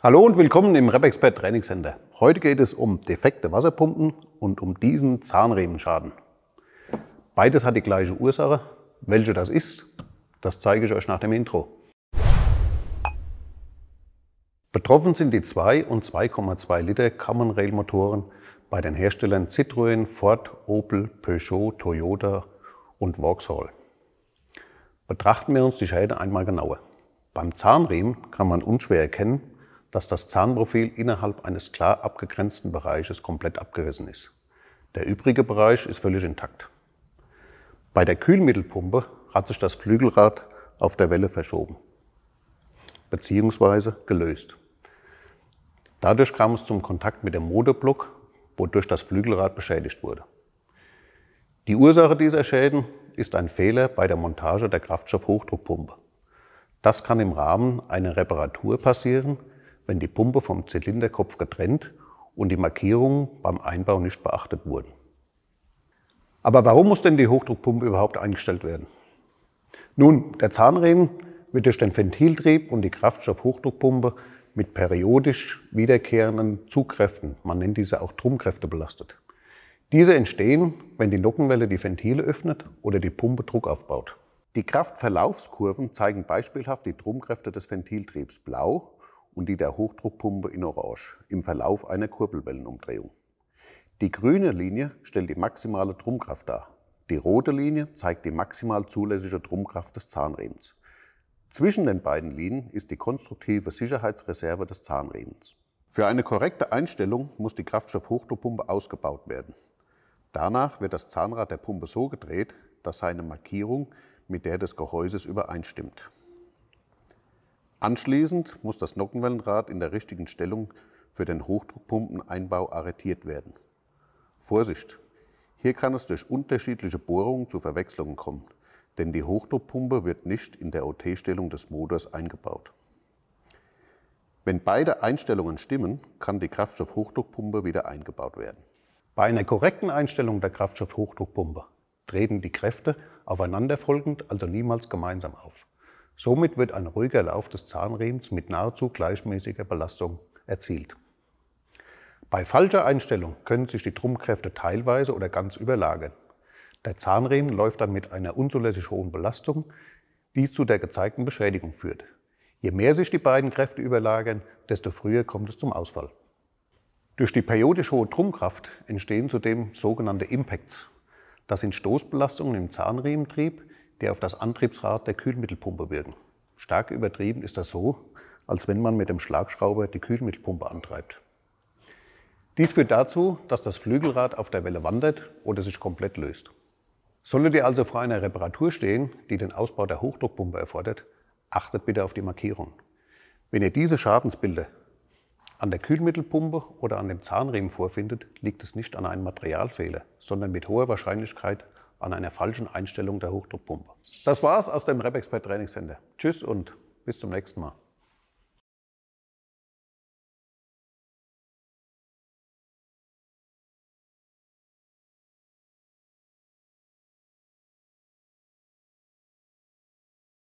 Hallo und willkommen im RepExpert Training Center. Heute geht es um defekte Wasserpumpen und um diesen Zahnriemenschaden. Beides hat die gleiche Ursache. Welche das ist, das zeige ich euch nach dem Intro. Betroffen sind die 2 und 2,2 Liter Common Rail Motoren bei den Herstellern Citroën, Ford, Opel, Peugeot, Toyota und Vauxhall. Betrachten wir uns die Schäden einmal genauer. Beim Zahnriemen kann man unschwer erkennen, dass das Zahnprofil innerhalb eines klar abgegrenzten Bereiches komplett abgerissen ist. Der übrige Bereich ist völlig intakt. Bei der Kühlmittelpumpe hat sich das Flügelrad auf der Welle verschoben bzw. gelöst. Dadurch kam es zum Kontakt mit dem Motorblock, wodurch das Flügelrad beschädigt wurde. Die Ursache dieser Schäden ist ein Fehler bei der Montage der Kraftstoffhochdruckpumpe. Das kann im Rahmen einer Reparatur passieren wenn die Pumpe vom Zylinderkopf getrennt und die Markierungen beim Einbau nicht beachtet wurden. Aber warum muss denn die Hochdruckpumpe überhaupt eingestellt werden? Nun, der Zahnriemen wird durch den Ventiltrieb und die Kraftstoffhochdruckpumpe mit periodisch wiederkehrenden Zugkräften, man nennt diese auch Drumkräfte, belastet. Diese entstehen, wenn die Nockenwelle die Ventile öffnet oder die Pumpe Druck aufbaut. Die Kraftverlaufskurven zeigen beispielhaft die Drumkräfte des Ventiltriebs blau und die der Hochdruckpumpe in Orange im Verlauf einer Kurbelwellenumdrehung. Die grüne Linie stellt die maximale Drumkraft dar. Die rote Linie zeigt die maximal zulässige Drumkraft des Zahnriemens. Zwischen den beiden Linien ist die konstruktive Sicherheitsreserve des Zahnriemens. Für eine korrekte Einstellung muss die Kraftstoffhochdruckpumpe ausgebaut werden. Danach wird das Zahnrad der Pumpe so gedreht, dass seine Markierung mit der des Gehäuses übereinstimmt. Anschließend muss das Nockenwellenrad in der richtigen Stellung für den Hochdruckpumpeneinbau arretiert werden. Vorsicht! Hier kann es durch unterschiedliche Bohrungen zu Verwechslungen kommen, denn die Hochdruckpumpe wird nicht in der OT-Stellung des Motors eingebaut. Wenn beide Einstellungen stimmen, kann die Kraftstoffhochdruckpumpe wieder eingebaut werden. Bei einer korrekten Einstellung der Kraftstoffhochdruckpumpe treten die Kräfte aufeinanderfolgend, also niemals gemeinsam auf. Somit wird ein ruhiger Lauf des Zahnriemens mit nahezu gleichmäßiger Belastung erzielt. Bei falscher Einstellung können sich die Trummkräfte teilweise oder ganz überlagern. Der Zahnriemen läuft dann mit einer unzulässig hohen Belastung, die zu der gezeigten Beschädigung führt. Je mehr sich die beiden Kräfte überlagern, desto früher kommt es zum Ausfall. Durch die periodisch hohe Trummkraft entstehen zudem sogenannte Impacts. Das sind Stoßbelastungen im Zahnriementrieb, die auf das Antriebsrad der Kühlmittelpumpe wirken. Stark übertrieben ist das so, als wenn man mit dem Schlagschrauber die Kühlmittelpumpe antreibt. Dies führt dazu, dass das Flügelrad auf der Welle wandert oder sich komplett löst. Solltet ihr also vor einer Reparatur stehen, die den Ausbau der Hochdruckpumpe erfordert, achtet bitte auf die Markierung. Wenn ihr diese Schadensbilder an der Kühlmittelpumpe oder an dem Zahnriemen vorfindet, liegt es nicht an einem Materialfehler, sondern mit hoher Wahrscheinlichkeit an einer falschen Einstellung der Hochdruckpumpe. Das war's aus dem RepExpert Trainingscenter. Tschüss und bis zum nächsten Mal.